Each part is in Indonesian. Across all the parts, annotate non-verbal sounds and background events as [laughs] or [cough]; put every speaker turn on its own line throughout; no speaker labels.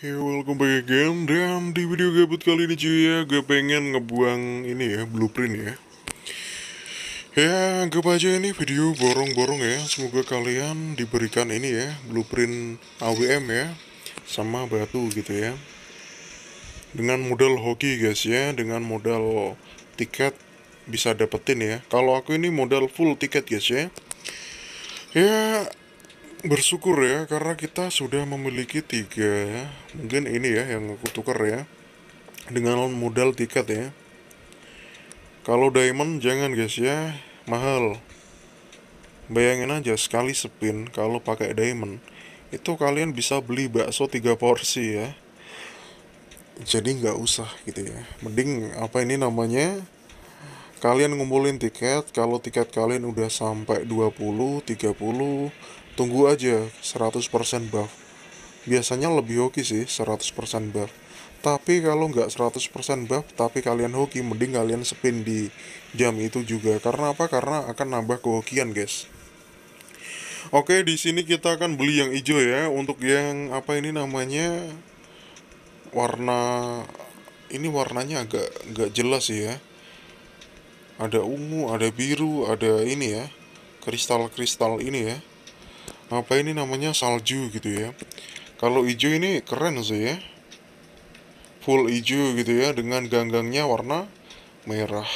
Hey, welcome back again Dan di video gabut kali ini cuy ya Gue pengen ngebuang ini ya Blueprint ya Ya anggap aja ini video borong-borong ya Semoga kalian diberikan ini ya Blueprint AWM ya Sama batu gitu ya Dengan modal hoki guys ya Dengan modal tiket Bisa dapetin ya Kalau aku ini modal full tiket guys ya Ya bersyukur ya karena kita sudah memiliki tiga ya. mungkin ini ya yang aku tukar ya dengan modal tiket ya kalau diamond jangan guys ya mahal bayangin aja sekali spin kalau pakai diamond itu kalian bisa beli bakso tiga porsi ya jadi nggak usah gitu ya mending apa ini namanya kalian ngumpulin tiket kalau tiket kalian udah sampai 20 30 tunggu aja 100% buff biasanya lebih hoki sih 100% buff tapi kalau nggak 100% buff tapi kalian hoki mending kalian spin di jam itu juga karena apa karena akan nambah kehokian guys Oke di sini kita akan beli yang hijau ya untuk yang apa ini namanya warna ini warnanya agak nggak jelas ya ada ungu ada biru ada ini ya kristal kristal ini ya apa ini namanya salju gitu ya kalau hijau ini keren sih ya full hijau gitu ya dengan ganggangnya warna merah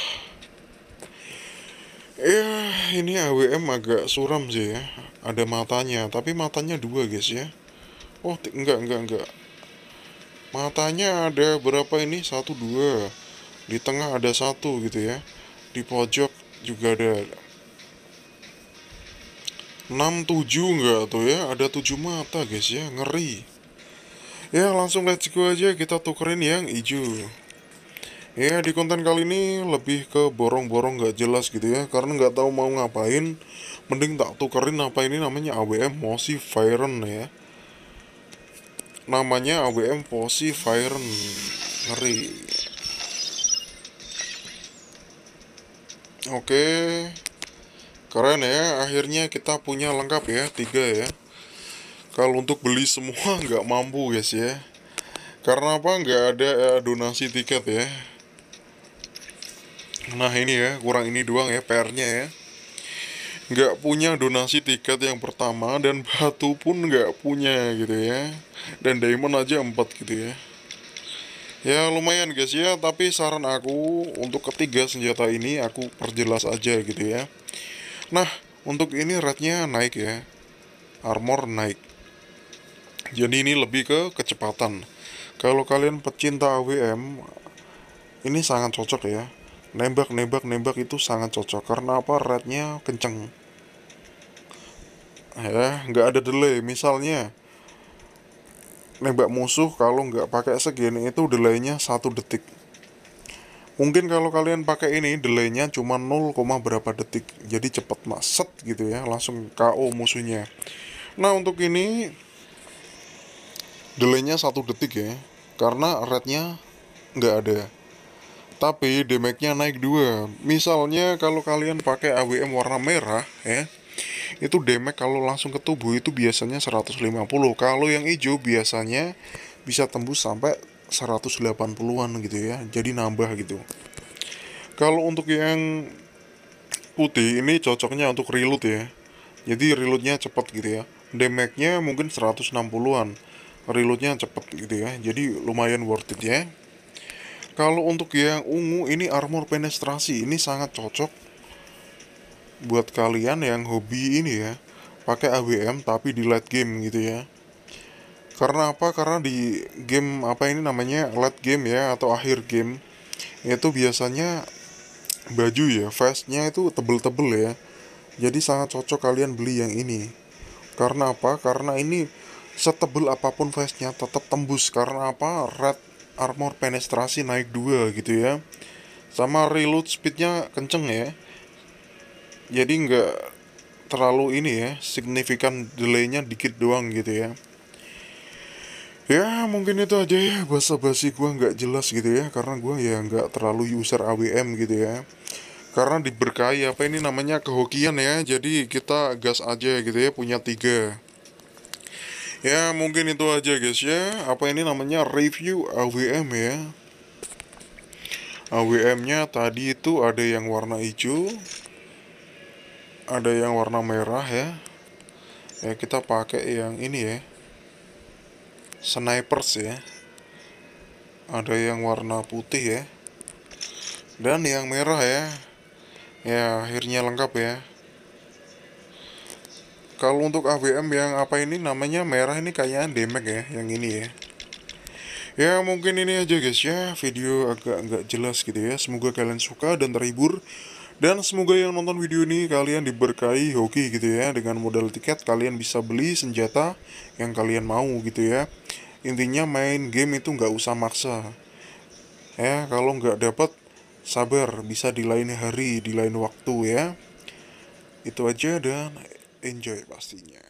ya ini AWM agak suram sih ya ada matanya tapi matanya dua guys ya oh enggak enggak enggak matanya ada berapa ini satu dua di tengah ada satu gitu ya di pojok juga ada 67 enggak tuh ya ada 7 mata guys ya ngeri ya langsung let's go aja kita tukerin yang hijau ya di konten kali ini lebih ke borong-borong nggak jelas gitu ya karena nggak tahu mau ngapain mending tak tukerin apa ini namanya AWM Mosi Firen ya namanya AWM Posi Firen ngeri oke okay keren ya akhirnya kita punya lengkap ya tiga ya kalau untuk beli semua [laughs] nggak mampu guys ya karena apa nggak ada eh, donasi tiket ya nah ini ya kurang ini doang ya PR-nya ya nggak punya donasi tiket yang pertama dan [laughs] batu pun nggak punya gitu ya dan diamond aja empat gitu ya ya lumayan guys ya tapi saran aku untuk ketiga senjata ini aku perjelas aja gitu ya Nah, untuk ini ratnya naik ya. Armor naik. Jadi ini lebih ke kecepatan. Kalau kalian pecinta AWM, ini sangat cocok ya. Nembak, nembak, nembak itu sangat cocok. Karena apa? Ratnya kenceng. Ya, nggak ada delay. Misalnya, nembak musuh kalau nggak pakai segini itu delaynya satu detik mungkin kalau kalian pakai ini delaynya cuma 0, berapa detik jadi cepet maset gitu ya langsung KO musuhnya nah untuk ini delaynya satu detik ya karena rednya nggak ada tapi damage-nya naik dua misalnya kalau kalian pakai AWM warna merah ya itu damage kalau langsung ke tubuh itu biasanya 150 kalau yang hijau biasanya bisa tembus sampai 180-an gitu ya jadi nambah gitu kalau untuk yang putih ini cocoknya untuk reload ya jadi reloadnya cepat gitu ya damage-nya mungkin 160-an reloadnya cepat gitu ya jadi lumayan worth it ya kalau untuk yang ungu ini armor penetrasi ini sangat cocok buat kalian yang hobi ini ya pakai ABM tapi di late game gitu ya karena apa karena di game apa ini namanya late game ya atau akhir game itu biasanya baju ya vestnya itu tebel-tebel ya jadi sangat cocok kalian beli yang ini karena apa karena ini setebel apapun vestnya tetap tembus karena apa red armor penetrasi naik dua gitu ya sama reload speednya kenceng ya jadi nggak terlalu ini ya signifikan delaynya dikit doang gitu ya ya mungkin itu aja ya bahasa basi gue nggak jelas gitu ya karena gue ya nggak terlalu user AWM gitu ya karena diberkahi apa ini namanya kehokian ya jadi kita gas aja gitu ya punya tiga ya mungkin itu aja guys ya apa ini namanya review AWM ya AWM nya tadi itu ada yang warna hijau ada yang warna merah ya ya kita pakai yang ini ya snipers ya ada yang warna putih ya dan yang merah ya ya akhirnya lengkap ya kalau untuk ABM yang apa ini namanya merah ini kayaknya damage ya yang ini ya ya mungkin ini aja guys ya video agak nggak jelas gitu ya semoga kalian suka dan terhibur dan semoga yang nonton video ini kalian diberkahi hoki gitu ya Dengan modal tiket kalian bisa beli senjata yang kalian mau gitu ya Intinya main game itu nggak usah maksa Ya kalau nggak dapat sabar bisa di lain hari di lain waktu ya Itu aja dan enjoy pastinya